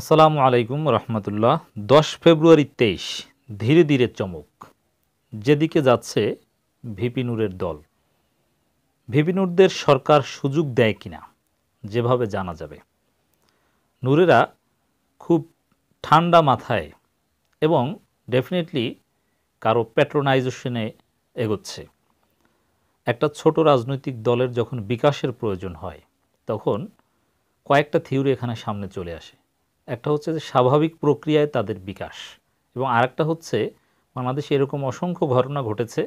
আসসালামু আলাইকুম রহমতুল্লাহ দশ ফেব্রুয়ারি তেইশ ধীরে ধীরে চমক যেদিকে যাচ্ছে ভিপিনুরের দল ভিপিনুরদের সরকার সুযোগ দেয় কিনা যেভাবে জানা যাবে নূরেরা খুব ঠান্ডা মাথায় এবং ডেফিনেটলি কারো প্যাট্রোনাইজেশনে এগোচ্ছে একটা ছোট রাজনৈতিক দলের যখন বিকাশের প্রয়োজন হয় তখন কয়েকটা থিওরি এখানে সামনে চলে আসে একটা হচ্ছে যে স্বাভাবিক প্রক্রিয়ায় তাদের বিকাশ এবং আরেকটা হচ্ছে বাংলাদেশে এরকম অসংখ্য ঘটনা ঘটেছে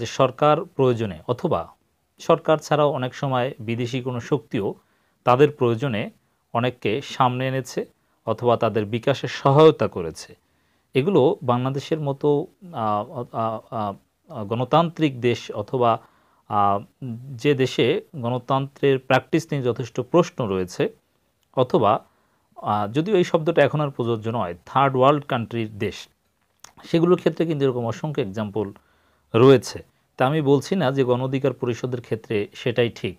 যে সরকার প্রয়োজনে অথবা সরকার ছাড়াও অনেক সময় বিদেশি কোনো শক্তিও তাদের প্রয়োজনে অনেককে সামনে এনেছে অথবা তাদের বিকাশে সহায়তা করেছে এগুলো বাংলাদেশের মতো গণতান্ত্রিক দেশ অথবা যে দেশে গণতন্ত্রের প্র্যাকটিস নিয়ে যথেষ্ট প্রশ্ন রয়েছে অথবা যদিও এই শব্দটা এখন আর প্রযোজ্য নয় থার্ড ওয়ার্ল্ড কান্ট্রির দেশ সেগুলোর ক্ষেত্রে কিন্তু এরকম অসংখ্য এক্সাম্পল রয়েছে তা আমি বলছি না যে গণধিকার পরিষদের ক্ষেত্রে সেটাই ঠিক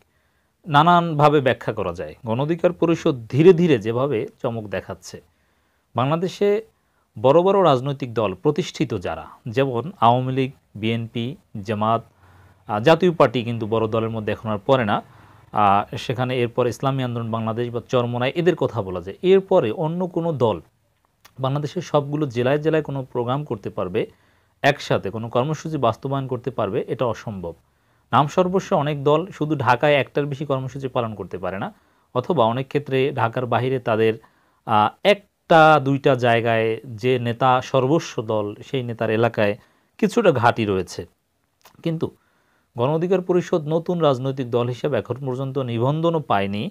নানানভাবে ব্যাখ্যা করা যায় গণধিকার পরিষদ ধীরে ধীরে যেভাবে চমক দেখাচ্ছে বাংলাদেশে বড় বড় রাজনৈতিক দল প্রতিষ্ঠিত যারা যেমন আওয়ামী লীগ বিএনপি জামাত জাতীয় পার্টি কিন্তু বড় দলের মধ্যে এখন আর পড়ে না সেখানে এরপর ইসলামী আন্দোলন বাংলাদেশ বা চরমোনায় এদের কথা বলা যায় এরপরে অন্য কোনো দল বাংলাদেশের সবগুলো জেলায় জেলায় কোনো প্রোগ্রাম করতে পারবে একসাথে কোনো কর্মসূচি বাস্তবায়ন করতে পারবে এটা অসম্ভব নাম সর্বস্ব অনেক দল শুধু ঢাকায় একটার বেশি কর্মসূচি পালন করতে পারে না অথবা অনেক ক্ষেত্রে ঢাকার বাহিরে তাদের একটা দুইটা জায়গায় যে নেতা সর্বস্ব দল সেই নেতার এলাকায় কিছুটা ঘাটি রয়েছে কিন্তু গণ অধিকার পরিষদ নতুন রাজনৈতিক দল হিসেবে এখন পর্যন্ত নিবন্ধনও পায়নি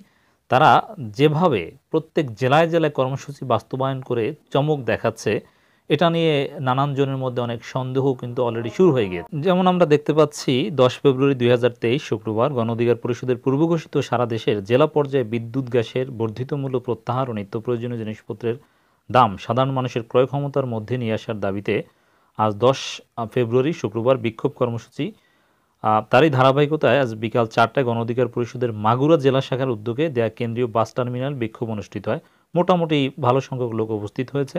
তারা যেভাবে প্রত্যেক জেলায় জেলায় কর্মসূচি বাস্তবায়ন করে চমক দেখাচ্ছে এটা নিয়ে নানান জনের মধ্যে অনেক সন্দেহ কিন্তু অলরেডি শুরু হয়ে গিয়েছে যেমন আমরা দেখতে পাচ্ছি দশ ফেব্রুয়ারি দুই শুক্রবার গণ অধিকার পরিষদের পূর্বঘোষিত সারা দেশের জেলা পর্যায়ে বিদ্যুৎ গ্যাসের বর্ধিত মূল্য প্রত্যাহার ও নিত্য প্রয়োজনীয় জিনিসপত্রের দাম সাধারণ মানুষের ক্রয় ক্ষমতার মধ্যে নিয়ে আসার দাবিতে আজ দশ ফেব্রুয়ারি শুক্রবার বিক্ষোভ কর্মসূচি তারই ধারাবাহিকতায় আজ বিকাল চারটায় গণঅধিকার পরিষদের মাগুরা জেলা শাখার উদ্যোগে দেয়া কেন্দ্রীয় বাস টার্মিনাল বিক্ষোভ অনুষ্ঠিত হয় মোটামুটি ভালো সংখ্যক লোক উপস্থিত হয়েছে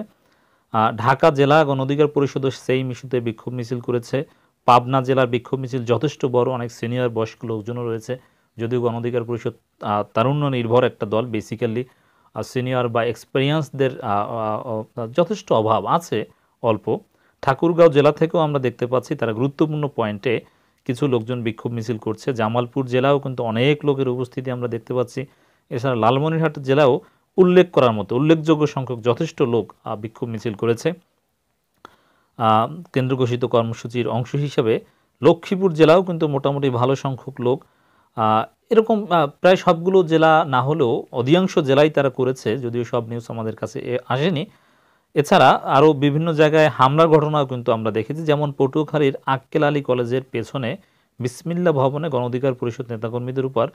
ঢাকা জেলা গণঅধিকার পরিষদ সেই ইস্যুতে বিক্ষোভ মিছিল করেছে পাবনা জেলার বিক্ষোভ মিছিল যথেষ্ট বড় অনেক সিনিয়র বয়স্ক লোকজনও রয়েছে যদিও গণঅধিকার পরিষদ তারুণ্য নির্ভর একটা দল বেসিক্যালি সিনিয়র বা এক্সপেরিয়েন্সদের যথেষ্ট অভাব আছে অল্প ঠাকুরগাঁও জেলা থেকেও আমরা দেখতে পাচ্ছি তারা গুরুত্বপূর্ণ পয়েন্টে কিছু লোকজন বিক্ষোভ মিছিল করছে জামালপুর জেলাও কিন্তু অনেক লোকের উপস্থিতি আমরা দেখতে পাচ্ছি এছাড়া লালমনিরহাট জেলাও উল্লেখ করার মতো উল্লেখযোগ্য সংখ্যক যথেষ্ট লোক বিক্ষোভ মিছিল করেছে কেন্দ্র ঘোষিত কর্মসূচির অংশ হিসাবে লক্ষ্মীপুর জেলাও কিন্তু মোটামুটি ভালো সংখ্যক লোক এরকম প্রায় সবগুলো জেলা না হলেও অধিকাংশ জেলাই তারা করেছে যদিও সব নিউজ আমাদের কাছে আসেনি এছাড়া আরও বিভিন্ন জায়গায় হামলার ঘটনাও কিন্তু আমরা দেখেছি যেমন পটুয়াখালীর আক্কেল আলী কলেজের পেছনে বিসমিল্লা ভবনে গণধিকার পরিষদ নেতাকর্মীদের উপর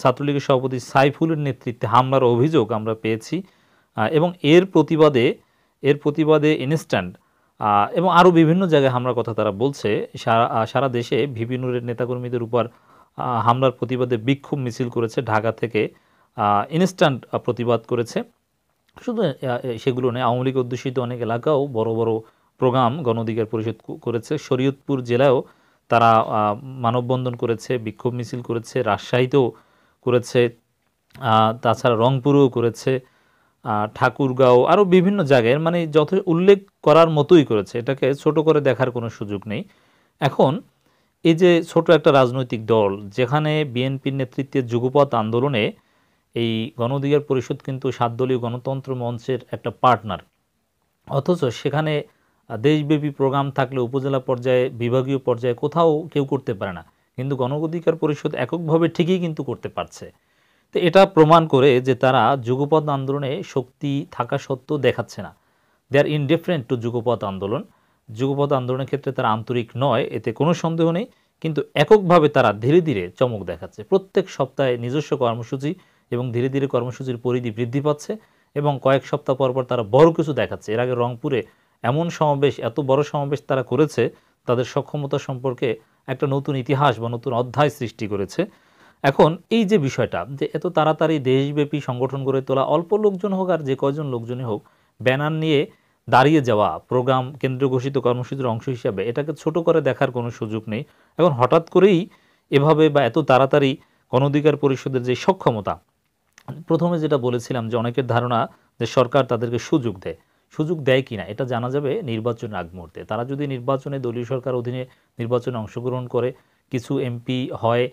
ছাত্রলীগের সভাপতি সাইফুলের নেতৃত্বে হামলার অভিযোগ আমরা পেয়েছি এবং এর প্রতিবাদে এর প্রতিবাদে ইনস্ট্যান্ট এবং আরও বিভিন্ন জায়গায় হামলার কথা তারা বলছে সারা সারা দেশে ভিপিনুরের নেতাকর্মীদের উপর হামলার প্রতিবাদে বিক্ষোভ মিছিল করেছে ঢাকা থেকে ইনস্ট্যান্ট প্রতিবাদ করেছে শুধু সেগুলো নেই আওয়ামী লীগ অধ্যুষিত অনেক এলাকাও বড় বড় প্রোগ্রাম গণধিকার পরিষদ করেছে শরীয়তপুর জেলায়ও তারা মানববন্ধন করেছে বিক্ষোভ মিছিল করেছে রাজশাহীতেও করেছে তাছাড়া রংপুরেও করেছে ঠাকুরগাঁও আরও বিভিন্ন জায়গায় মানে যত উল্লেখ করার মতোই করেছে এটাকে ছোট করে দেখার কোনো সুযোগ নেই এখন এই যে ছোট একটা রাজনৈতিক দল যেখানে বিএনপির নেতৃত্বে যুগপথ আন্দোলনে এই গণদিগার পরিষদ কিন্তু সাতদলীয় গণতন্ত্র মঞ্চের একটা পার্টনার অথচ সেখানে দেশব্যাপী প্রোগ্রাম থাকলে উপজেলা পর্যায়ে বিভাগীয় পর্যায়ে কোথাও কেউ করতে পারে না কিন্তু গণঅধিকার পরিষদ এককভাবে ঠিকই কিন্তু করতে পারছে তো এটা প্রমাণ করে যে তারা যুগপথ আন্দোলনে শক্তি থাকা সত্ত্বেও দেখাচ্ছে না দে আর ইনডিফারেন্ট টু যুগপথ আন্দোলন যুগপথ আন্দোলনের ক্ষেত্রে তারা আন্তরিক নয় এতে কোনো সন্দেহ নেই কিন্তু এককভাবে তারা ধীরে ধীরে চমক দেখাচ্ছে প্রত্যেক সপ্তাহে নিজস্ব কর্মসূচি এবং ধীরে ধীরে কর্মসূচির পরিধি বৃদ্ধি পাচ্ছে এবং কয়েক সপ্তাহ পর পর তারা বড় কিছু দেখাচ্ছে এর আগে রংপুরে এমন সমাবেশ এত বড় সমাবেশ তারা করেছে তাদের সক্ষমতা সম্পর্কে একটা নতুন ইতিহাস বা নতুন অধ্যায় সৃষ্টি করেছে এখন এই যে বিষয়টা যে এত তাড়াতাড়ি দেশব্যাপী সংগঠন গড়ে তোলা অল্প লোকজন হোক আর যে কজন লোকজনই হোক ব্যানার নিয়ে দাঁড়িয়ে যাওয়া প্রোগ্রাম কেন্দ্র ঘোষিত কর্মসূচির অংশ হিসাবে এটাকে ছোট করে দেখার কোনো সুযোগ নেই এখন হঠাৎ করেই এভাবে বা এত তাড়াতাড়ি গণ অধিকার পরিষদের যে সক্ষমতা প্রথমে যেটা বলেছিলাম যে অনেকের ধারণা যে সরকার তাদেরকে সুযোগ দেয় সুযোগ দেয় কিনা এটা জানা যাবে নির্বাচনের আগ মুহূর্তে তারা যদি নির্বাচনে দলীয় সরকার অধীনে নির্বাচনে অংশগ্রহণ করে কিছু এমপি হয়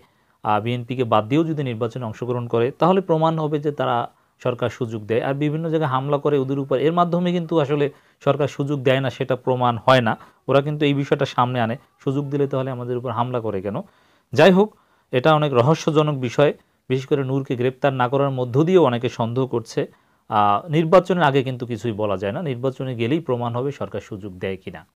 বিএনপিকে বাদ দিয়েও যদি নির্বাচনে অংশগ্রহণ করে তাহলে প্রমাণ হবে যে তারা সরকার সুযোগ দেয় আর বিভিন্ন জায়গায় হামলা করে ওদের উপর এর মাধ্যমে কিন্তু আসলে সরকার সুযোগ দেয় না সেটা প্রমাণ হয় না ওরা কিন্তু এই বিষয়টা সামনে আনে সুযোগ দিলে তাহলে আমাদের উপর হামলা করে কেন যাই হোক এটা অনেক রহস্যজনক বিষয় বিশেষ করে নূরকে গ্রেপ্তার না করার মধ্য দিয়েও অনেকে সন্দেহ করছে নির্বাচনের আগে কিন্তু কিছুই বলা যায় না নির্বাচনে গেলেই প্রমাণ হবে সরকার সুযোগ দেয় কিনা